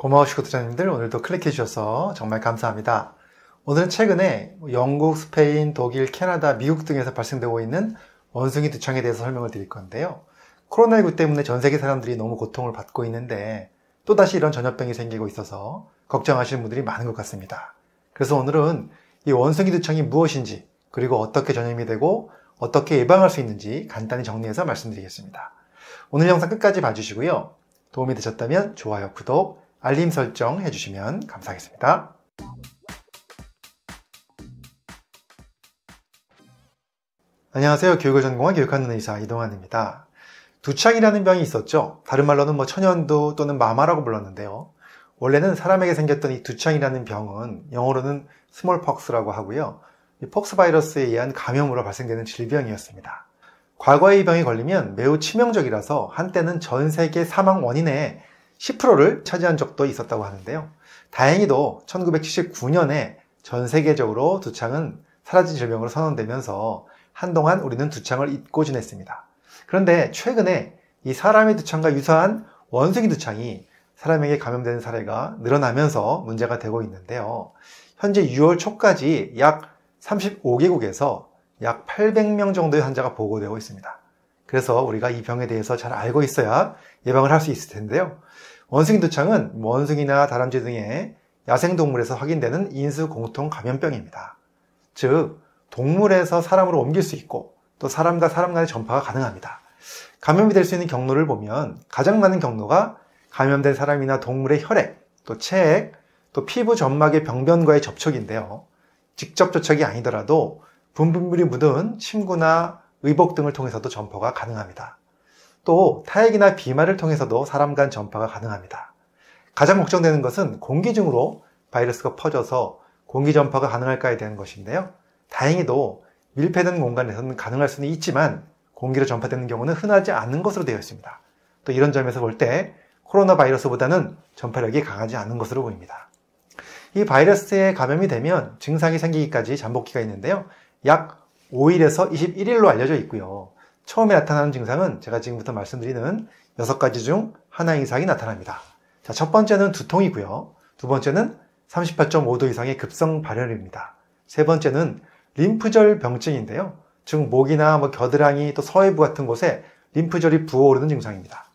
고마우시고 투자님들 오늘도 클릭해 주셔서 정말 감사합니다. 오늘은 최근에 영국, 스페인, 독일, 캐나다, 미국 등에서 발생되고 있는 원숭이 두창에 대해서 설명을 드릴 건데요. 코로나19 때문에 전 세계 사람들이 너무 고통을 받고 있는데 또다시 이런 전염병이 생기고 있어서 걱정하시는 분들이 많은 것 같습니다. 그래서 오늘은 이 원숭이 두창이 무엇인지 그리고 어떻게 전염이 되고 어떻게 예방할 수 있는지 간단히 정리해서 말씀드리겠습니다. 오늘 영상 끝까지 봐주시고요. 도움이 되셨다면 좋아요, 구독, 알림 설정 해주시면 감사하겠습니다. 안녕하세요. 교육을 전공한 교육하는 의사 이동환입니다. 두창이라는 병이 있었죠. 다른 말로는 뭐 천연두 또는 마마라고 불렀는데요. 원래는 사람에게 생겼던 이 두창이라는 병은 영어로는 스몰폭스라고 하고요. 이 폭스 바이러스에 의한 감염으로 발생되는 질병이었습니다. 과거의 이 병이 걸리면 매우 치명적이라서 한때는 전 세계 사망 원인에 10%를 차지한 적도 있었다고 하는데요. 다행히도 1979년에 전 세계적으로 두창은 사라진 질병으로 선언되면서 한동안 우리는 두창을 잊고 지냈습니다. 그런데 최근에 이 사람의 두창과 유사한 원숭이 두창이 사람에게 감염되는 사례가 늘어나면서 문제가 되고 있는데요. 현재 6월 초까지 약 35개국에서 약 800명 정도의 환자가 보고되고 있습니다. 그래서 우리가 이 병에 대해서 잘 알고 있어야 예방을 할 수 있을 텐데요. 원숭이 두창은 원숭이나 다람쥐 등의 야생동물에서 확인되는 인수 공통 감염병입니다. 즉, 동물에서 사람으로 옮길 수 있고 또 사람과 사람 간의 전파가 가능합니다. 감염이 될 수 있는 경로를 보면 가장 많은 경로가 감염된 사람이나 동물의 혈액, 또 체액, 또 피부 점막의 병변과의 접촉인데요. 직접 접촉이 아니더라도 분분물이 묻은 침구나 의복 등을 통해서도 전파가 가능합니다. 또 타액이나 비말을 통해서도 사람 간 전파가 가능합니다. 가장 걱정되는 것은 공기 중으로 바이러스가 퍼져서 공기 전파가 가능할까에 대한 것인데요. 다행히도 밀폐된 공간에서는 가능할 수는 있지만 공기로 전파되는 경우는 흔하지 않은 것으로 되어 있습니다. 또 이런 점에서 볼 때 코로나 바이러스보다는 전파력이 강하지 않은 것으로 보입니다. 이 바이러스에 감염이 되면 증상이 생기기까지 잠복기가 있는데요. 약 5일에서 21일로 알려져 있고요. 처음에 나타나는 증상은 제가 지금부터 말씀드리는 6가지 중 하나 이상이 나타납니다. 자, 첫 번째는 두통이고요. 두 번째는 38.5도 이상의 급성 발열입니다. 세 번째는 림프절 병증인데요. 즉 목이나 뭐 겨드랑이 또 서해부 같은 곳에 림프절이 부어오르는 증상입니다.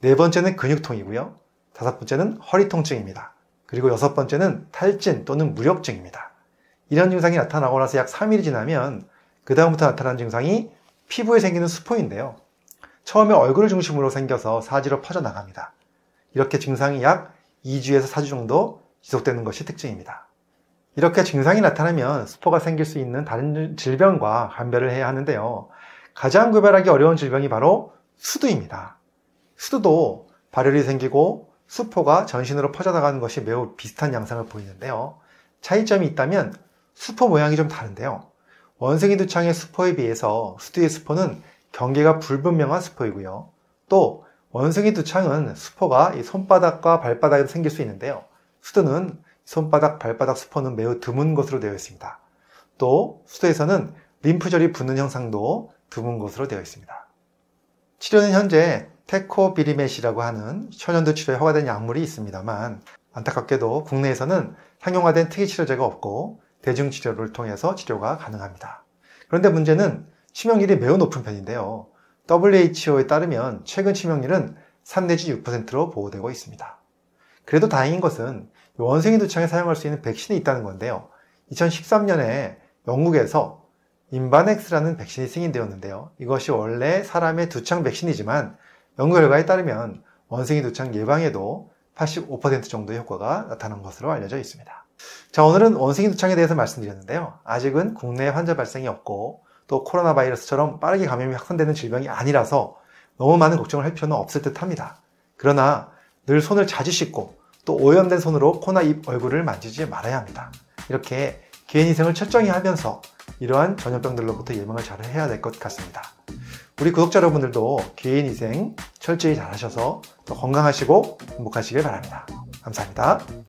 네 번째는 근육통이고요. 다섯 번째는 허리 통증입니다. 그리고 여섯 번째는 탈진 또는 무력증입니다. 이런 증상이 나타나고 나서 약 3일이 지나면 그 다음부터 나타난 증상이 피부에 생기는 수포인데요. 처음에 얼굴을 중심으로 생겨서 사지로 퍼져나갑니다. 이렇게 증상이 약 2주에서 4주 정도 지속되는 것이 특징입니다. 이렇게 증상이 나타나면 수포가 생길 수 있는 다른 질병과 감별을 해야 하는데요. 가장 구별하기 어려운 질병이 바로 수두입니다. 수두도 발열이 생기고 수포가 전신으로 퍼져나가는 것이 매우 비슷한 양상을 보이는데요. 차이점이 있다면 수포 모양이 좀 다른데요. 원숭이 두창의 수퍼에 비해서 수두의 수퍼는 경계가 불분명한 수퍼이고요또 원숭이 두창은 수퍼가 손바닥과 발바닥에 생길 수 있는데요. 수두는 손바닥, 발바닥 수퍼는 매우 드문 것으로 되어 있습니다. 또 수두에서는 림프절이 붙는 형상도 드문 것으로 되어 있습니다. 치료는 현재 테코비리멧시라고 하는 천연두 치료에 허가된 약물이 있습니다만 안타깝게도 국내에서는 상용화된 특이 치료제가 없고 대증치료를 통해서 치료가 가능합니다. 그런데 문제는 치명률이 매우 높은 편인데요. WHO에 따르면 최근 치명률은 3 내지 6%로 보호되고 있습니다. 그래도 다행인 것은 원숭이 두창에 사용할 수 있는 백신이 있다는 건데요. 2013년에 영국에서 인바넥스라는 백신이 승인되었는데요. 이것이 원래 사람의 두창 백신이지만 연구 결과에 따르면 원숭이 두창 예방에도 85% 정도의 효과가 나타난 것으로 알려져 있습니다. 자, 오늘은 원숭이 두창에 대해서 말씀드렸는데요. 아직은 국내 환자 발생이 없고 또 코로나 바이러스처럼 빠르게 감염이 확산되는 질병이 아니라서 너무 많은 걱정을 할 필요는 없을 듯 합니다. 그러나 늘 손을 자주 씻고 또 오염된 손으로 코나 입, 얼굴을 만지지 말아야 합니다. 이렇게 개인위생을 철저히 하면서 이러한 전염병들로부터 예방을 잘 해야 될 것 같습니다. 우리 구독자 여러분들도 개인위생 철저히 잘 하셔서 더 건강하시고 행복하시길 바랍니다. 감사합니다.